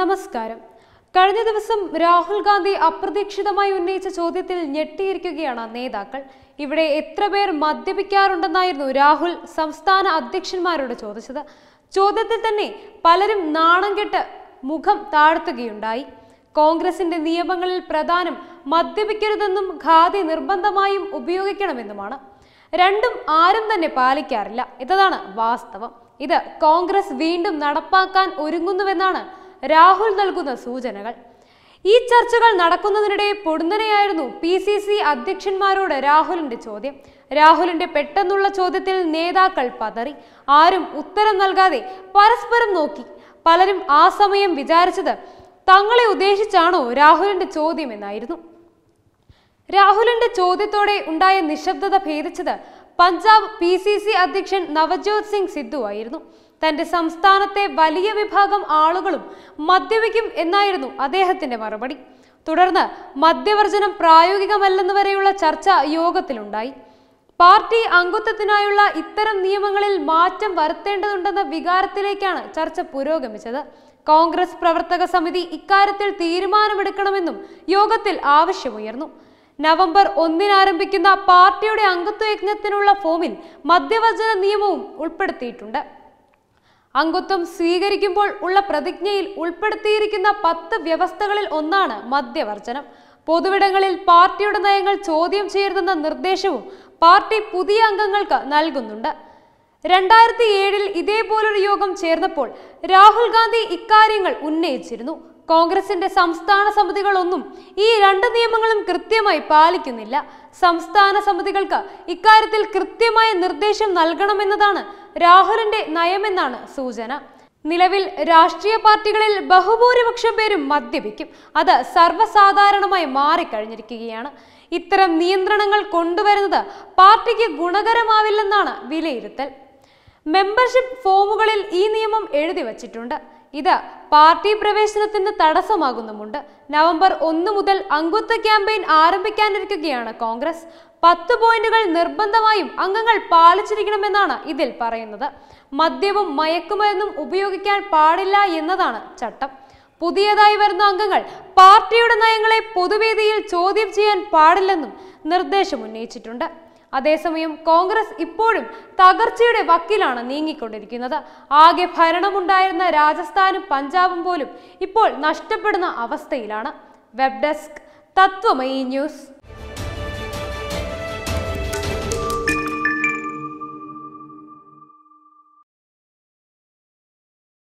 നമസ്കാരം കഴിഞ്ഞ ദിവസം രാഹുൽ ഗാന്ധി അപ്രതീക്ഷിതമായി ഉന്നയിച്ച ചോദ്യത്തിൽ ഞെട്ടിയിരിക്കുകയാണ് നേതാക്കൾ ഇവിടെ എത്ര പേർ മദ്യപിക്കാറുണ്ടെന്നായിരുന്നു രാഹുൽ സംസ്ഥാന അധ്യക്ഷന്മാരോട് ചോദിച്ചത് ചോദ്യത്തിൽ തന്നെ പലരും നാണം കെട്ട് മുഖം താഴ്ത്തുകയുണ്ടായി കോൺഗ്രസിന്റെ നിയമങ്ങളിൽ പ്രധാനം മദ്യപിക്കരുതെന്നും ഖാദി നിർബന്ധമായും ഉപയോഗിക്കണമെന്നുമാണ് രണ്ടും ആരും തന്നെ പാലിക്കാറില്ല എന്നതാണ് വാസ്തവം ഇത് കോൺഗ്രസ് വീണ്ടും നടപ്പാക്കാൻ ഒരുങ്ങുന്നുവെന്നാണ് രാഹുൽ നൽകുന്ന സൂചനകൾ ഈ ചർച്ചകൾ നടക്കുന്നതിനിടെ പൊടുന്നനെയായിരുന്നു പി സി സി അധ്യക്ഷന്മാരോട് രാഹുലിന്റെ ചോദ്യം രാഹുലിന്റെ പെട്ടെന്നുള്ള ചോദ്യത്തിൽ നേതാക്കൾ പതറി ആരും ഉത്തരം നൽകാതെ പരസ്പരം നോക്കി പലരും ആ സമയം വിചാരിച്ചത് തങ്ങളെ ഉദ്ദേശിച്ചാണോ രാഹുലിന്റെ ചോദ്യം എന്നായിരുന്നു രാഹുലിന്റെ ചോദ്യത്തോടെ ഉണ്ടായ നിശബ്ദത ഭേദിച്ചത് പഞ്ചാബ് പി സി സി അധ്യക്ഷൻ നവജ്യോത് സിംഗ് സിദ്ധു ആയിരുന്നു തന്റെ സംസ്ഥാനത്തെ വലിയ വിഭാഗം ആളുകളും മദ്യപിക്കും എന്നായിരുന്നു അദ്ദേഹത്തിന്റെ മറുപടി തുടർന്ന് മദ്യവർജനം പ്രായോഗികമല്ലെന്ന് വരെയുള്ള ചർച്ച യോഗത്തിലുണ്ടായി പാർട്ടി അംഗത്വത്തിനായുള്ള ഇത്തരം നിയമങ്ങളിൽ മാറ്റം വരുത്തേണ്ടതുണ്ടെന്ന വികാരത്തിലേക്കാണ് ചർച്ച പുരോഗമിച്ചത് കോൺഗ്രസ് പ്രവർത്തക സമിതി ഇക്കാര്യത്തിൽ തീരുമാനമെടുക്കണമെന്നും യോഗത്തിൽ ആവശ്യമുയർന്നു നവംബർ ഒന്നിന് ആരംഭിക്കുന്ന പാർട്ടിയുടെ അംഗത്വ യജ്ഞത്തിനുള്ള ഫോമിൽ മദ്യവചന നിയമവും ഉൾപ്പെടുത്തിയിട്ടുണ്ട് അംഗത്വം സ്വീകരിക്കുമ്പോൾ ഉള്ള പ്രതിജ്ഞയിൽ ഉൾപ്പെടുത്തിയിരിക്കുന്ന പത്ത് വ്യവസ്ഥകളിൽ ഒന്നാണ് മദ്യവർജനം പൊതുവിടങ്ങളിൽ പാർട്ടിയുടെ നയങ്ങൾ ചോദ്യം ചെയ്യരുതെന്ന നിർദ്ദേശവും പാർട്ടി പുതിയ അംഗങ്ങൾക്ക് നൽകുന്നുണ്ട് രണ്ടായിരത്തി ഏഴിൽ ഇതേപോലൊരു യോഗം ചേർന്നപ്പോൾ രാഹുൽ ഗാന്ധി ഇക്കാര്യങ്ങൾ ഉന്നയിച്ചിരുന്നു കോൺഗ്രസിന്റെ സംസ്ഥാന സമിതികളൊന്നും ഈ രണ്ട് നിയമങ്ങളും കൃത്യമായി പാലിക്കുന്നില്ല സംസ്ഥാന സമിതികൾക്ക് ഇക്കാര്യത്തിൽ കൃത്യമായ നിർദ്ദേശം നൽകണമെന്നതാണ് രാഹുലിന്റെ നയമെന്നാണ് സൂചന നിലവിൽ രാഷ്ട്രീയ പാർട്ടികളിൽ ബഹുഭൂരിപക്ഷം പേരും മദ്യപിക്കും അത് സർവ്വസാധാരണമായി മാറിക്കഴിഞ്ഞിരിക്കുകയാണ് ഇത്തരം നിയന്ത്രണങ്ങൾ കൊണ്ടുവരുന്നത് പാർട്ടിക്ക് ഗുണകരമാവില്ലെന്നാണ് വിലയിരുത്തൽ മെമ്പർഷിപ്പ് ഫോമുകളിൽ ഈ നിയമം എഴുതി വച്ചിട്ടുണ്ട് ഇത് പാർട്ടി പ്രവേശനത്തിന് തടസ്സമാകുന്നുമുണ്ട് നവംബർ ഒന്ന് മുതൽ അംഗത്വ ക്യാമ്പയിൻ ആരംഭിക്കാനിരിക്കുകയാണ് കോൺഗ്രസ് പത്ത് പോയിന്റുകൾ നിർബന്ധമായും അംഗങ്ങൾ പാലിച്ചിരിക്കണമെന്നാണ് ഇതിൽ പറയുന്നത് മദ്യവും മയക്കുമരുന്നും ഉപയോഗിക്കാൻ പാടില്ല എന്നതാണ് ചട്ടം പുതിയതായി വരുന്ന അംഗങ്ങൾ പാർട്ടിയുടെ നയങ്ങളെ പൊതുവേദിയിൽ ചോദ്യം ചെയ്യാൻ പാടില്ലെന്നും നിർദ്ദേശം ഉന്നയിച്ചിട്ടുണ്ട് അതേസമയം കോൺഗ്രസ് ഇപ്പോഴും തകർച്ചയുടെ വക്കിലാണ് നീങ്ങിക്കൊണ്ടിരിക്കുന്നത് ആകെ ഭരണമുണ്ടായിരുന്ന രാജസ്ഥാനും പഞ്ചാബും പോലും ഇപ്പോൾ നഷ്ടപ്പെടുന്ന അവസ്ഥയിലാണ് വെബ് ഡെസ്ക് തത്വമയി ന്യൂസ്